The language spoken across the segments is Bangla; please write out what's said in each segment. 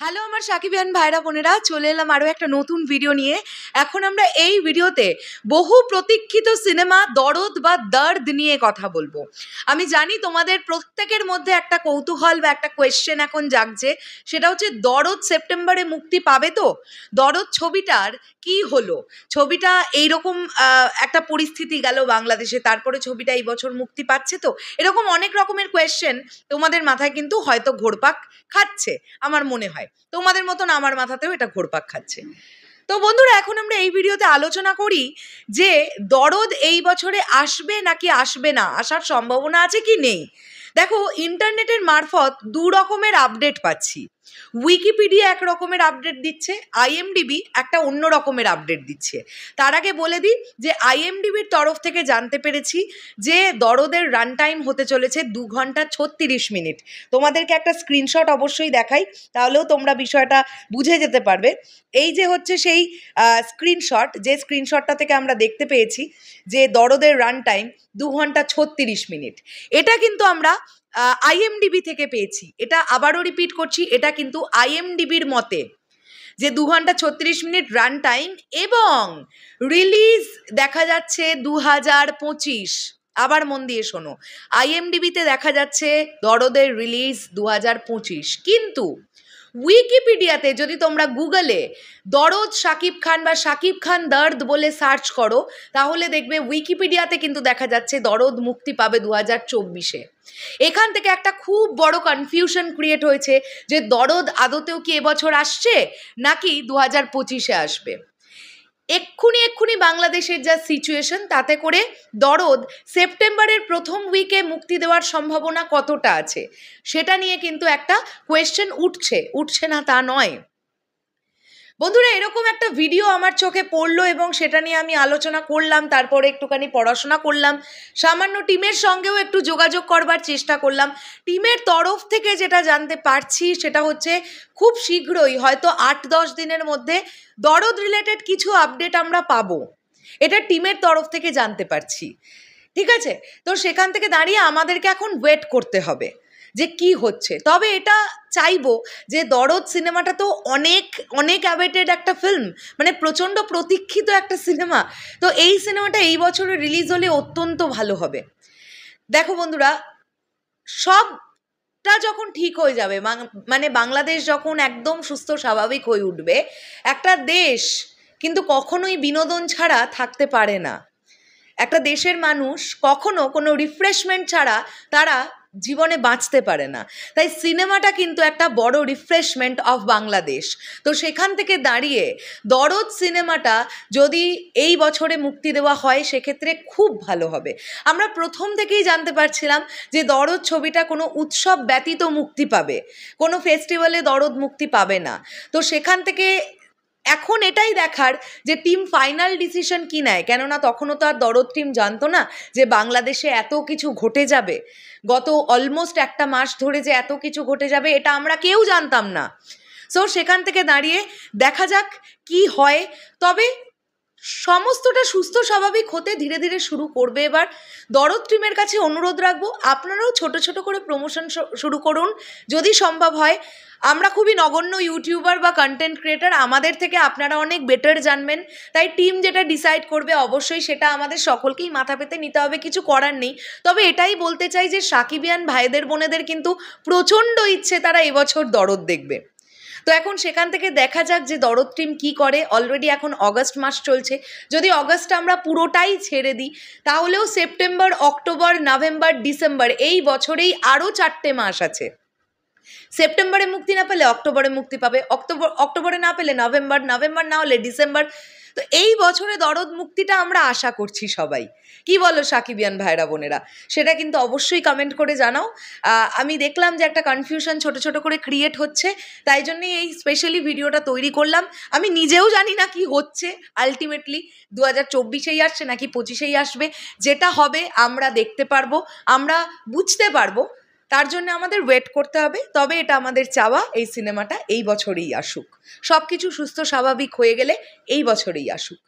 হ্যালো আমার সাকিবিয়ান ভাইরা বোনেরা চলে এলাম আরও একটা নতুন ভিডিও নিয়ে এখন আমরা এই ভিডিওতে বহু প্রতীক্ষিত সিনেমা দরদ বা দর্দ নিয়ে কথা বলবো আমি জানি তোমাদের প্রত্যেকের মধ্যে একটা কৌতূহল বা একটা কোয়েশ্চেন এখন জাগছে সেটা হচ্ছে দরদ সেপ্টেম্বরে মুক্তি পাবে তো দরদ ছবিটার কি হলো ছবিটা এইরকম একটা পরিস্থিতি গেল বাংলাদেশে তারপরে ছবিটা এই বছর মুক্তি পাচ্ছে তো এরকম অনেক রকমের কোয়েশ্চেন তোমাদের মাথায় কিন্তু হয়তো ঘোরপাক খাচ্ছে আমার মনে হয় খায় তোমাদের মতন আমার মাথাতেও এটা ঘোরপাক খাচ্ছে তো বন্ধুরা এখন আমরা এই ভিডিওতে আলোচনা করি যে দরদ এই বছরে আসবে নাকি আসবে না আসার সম্ভাবনা আছে কি নেই দেখো ইন্টারনেটের মারফত দু রকমের আপডেট পাচ্ছি উইকিপিডিয়া এক রকমের আপডেট দিচ্ছে আইএমডিবি একটা অন্য রকমের আপডেট দিচ্ছে তার আগে বলে দিই যে আইএমডিবির তরফ থেকে জানতে পেরেছি যে দরদের রান টাইম হতে চলেছে দু ঘন্টা ছত্রিশ মিনিট তোমাদেরকে একটা স্ক্রিনশট অবশ্যই দেখাই তাহলেও তোমরা বিষয়টা বুঝে যেতে পারবে এই যে হচ্ছে সেই স্ক্রিনশট যে স্ক্রিনশটটা থেকে আমরা দেখতে পেয়েছি যে দরদের রান টাইম দু ঘন্টা ছত্রিশ মিনিট এটা কিন্তু আমরা আইএমডিবি থেকে পেয়েছি এটা আবারও রিপিট করছি এটা কিন্তু আইএমডিবির মতে যে দু ঘন্টা ছত্রিশ মিনিট রান টাইম এবং রিলিজ দেখা যাচ্ছে দু হাজার পঁচিশ আবার মন দিয়ে শোনো আইএমডিবিতে দেখা যাচ্ছে দরদের রিলিজ দু হাজার পঁচিশ কিন্তু উইকিপিডিয়াতে যদি তোমরা গুগলে দরদ শাকিব খান বা শাকিব খান দর্দ বলে সার্চ করো তাহলে দেখবে উইকিপিডিয়াতে কিন্তু দেখা যাচ্ছে দরদ মুক্তি পাবে দু হাজার চব্বিশে এখান থেকে একটা খুব বড় কনফিউশন ক্রিয়েট হয়েছে যে দরদ আদতেও কি এবছর আসছে নাকি দু হাজার পঁচিশে আসবে এক্ষুনি এক্ষুনি বাংলাদেশের যা সিচুয়েশন তাতে করে দরদ সেপ্টেম্বরের প্রথম উইকে মুক্তি দেওয়ার সম্ভাবনা কতটা আছে সেটা নিয়ে কিন্তু একটা কোয়েশ্চেন উঠছে উঠছে না তা নয় বন্ধুরা এরকম একটা ভিডিও আমার চোখে পড়লো এবং সেটা নিয়ে আমি আলোচনা করলাম তারপরে একটুখানি পড়াশোনা করলাম সামান্য টিমের সঙ্গেও একটু যোগাযোগ করবার চেষ্টা করলাম টিমের তরফ থেকে যেটা জানতে পারছি সেটা হচ্ছে খুব শীঘ্রই হয়তো আট দশ দিনের মধ্যে দরদ রিলেটেড কিছু আপডেট আমরা পাবো এটা টিমের তরফ থেকে জানতে পারছি ঠিক আছে তো সেখান থেকে দাঁড়িয়ে আমাদেরকে এখন ওয়েট করতে হবে যে কি হচ্ছে তবে এটা চাইবো যে দরদ সিনেমাটা তো অনেক অনেক অ্যাভেটেড একটা ফিল্ম মানে প্রচণ্ড প্রতীক্ষিত একটা সিনেমা তো এই সিনেমাটা এই বছরে রিলিজ হলে অত্যন্ত ভালো হবে দেখো বন্ধুরা সবটা যখন ঠিক হয়ে যাবে মানে বাংলাদেশ যখন একদম সুস্থ স্বাভাবিক হয়ে উঠবে একটা দেশ কিন্তু কখনোই বিনোদন ছাড়া থাকতে পারে না একটা দেশের মানুষ কখনো কোনো রিফ্রেশমেন্ট ছাড়া তারা জীবনে বাঁচতে পারে না তাই সিনেমাটা কিন্তু একটা বড় রিফ্রেশমেন্ট অফ বাংলাদেশ তো সেখান থেকে দাঁড়িয়ে দরদ সিনেমাটা যদি এই বছরে মুক্তি দেওয়া হয় সেক্ষেত্রে খুব ভালো হবে আমরা প্রথম থেকেই জানতে পারছিলাম যে দরদ ছবিটা কোনো উৎসব ব্যতীত মুক্তি পাবে কোনো ফেস্টিভ্যালে দরদ মুক্তি পাবে না তো সেখান থেকে এখন এটাই দেখার যে টিম ফাইনাল ডিসিশন কি নেয় কেননা তখনও তো আর দরদ টিম জানতো না যে বাংলাদেশে এত কিছু ঘটে যাবে গত অলমোস্ট একটা মাস ধরে যে এত কিছু ঘটে যাবে এটা আমরা কেউ জানতাম না সো সেখান থেকে দাঁড়িয়ে দেখা যাক কি হয় তবে সমস্তটা সুস্থ স্বাভাবিক হতে ধীরে ধীরে শুরু করবে এবার দরদ টিমের কাছে অনুরোধ রাখবো আপনারাও ছোট ছোট করে প্রমোশন শুরু করুন যদি সম্ভব হয় আমরা খুবই নগণ্য ইউটিউবার বা কন্টেন্ট ক্রিয়েটার আমাদের থেকে আপনারা অনেক বেটার জানবেন তাই টিম যেটা ডিসাইড করবে অবশ্যই সেটা আমাদের সকলকেই মাথা পেতে নিতে হবে কিছু করার নেই তবে এটাই বলতে চাই যে সাকিবিয়ান ভাইদের বোনেদের কিন্তু প্রচণ্ড ইচ্ছে তারা এবছর দরদ দেখবে তো এখন সেখান থেকে দেখা যাক যে দরদ টিম কী করে অলরেডি এখন অগস্ট মাস চলছে যদি অগস্ট আমরা পুরোটাই ছেড়ে দিই তাহলেও সেপ্টেম্বর অক্টোবর নভেম্বর ডিসেম্বর এই বছরেই আরও চারটে মাস আছে সেপ্টেম্বরে মুক্তি না পেলে অক্টোবরে মুক্তি পাবে অক্টোবর অক্টোবরে না পেলে নভেম্বর নভেম্বর না হলে ডিসেম্বর তো এই বছরে দরদ মুক্তিটা আমরা আশা করছি সবাই কি বলো সাকিবিয়ান ভাইরা বোনেরা সেটা কিন্তু অবশ্যই কমেন্ট করে জানাও আমি দেখলাম যে একটা কনফিউশন ছোট ছোট করে ক্রিয়েট হচ্ছে তাই জন্যই এই স্পেশালি ভিডিওটা তৈরি করলাম আমি নিজেও জানি না কি হচ্ছে আলটিমেটলি দু হাজার চব্বিশেই আসছে নাকি পঁচিশেই আসবে যেটা হবে আমরা দেখতে পারবো আমরা বুঝতে পারবো তার জন্য আমাদের ওয়েট করতে হবে তবে এটা আমাদের চাওয়া এই সিনেমাটা এই বছরেই আসুক সব কিছু সুস্থ স্বাভাবিক হয়ে গেলে এই বছরেই আসুক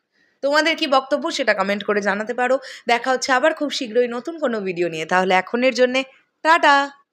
তোমাদের কি বক্তব্য সেটা কমেন্ট করে জানাতে পারো দেখা হচ্ছে আবার খুব শীঘ্রই নতুন কোনো ভিডিও নিয়ে তাহলে এখনের জন্যে টাটা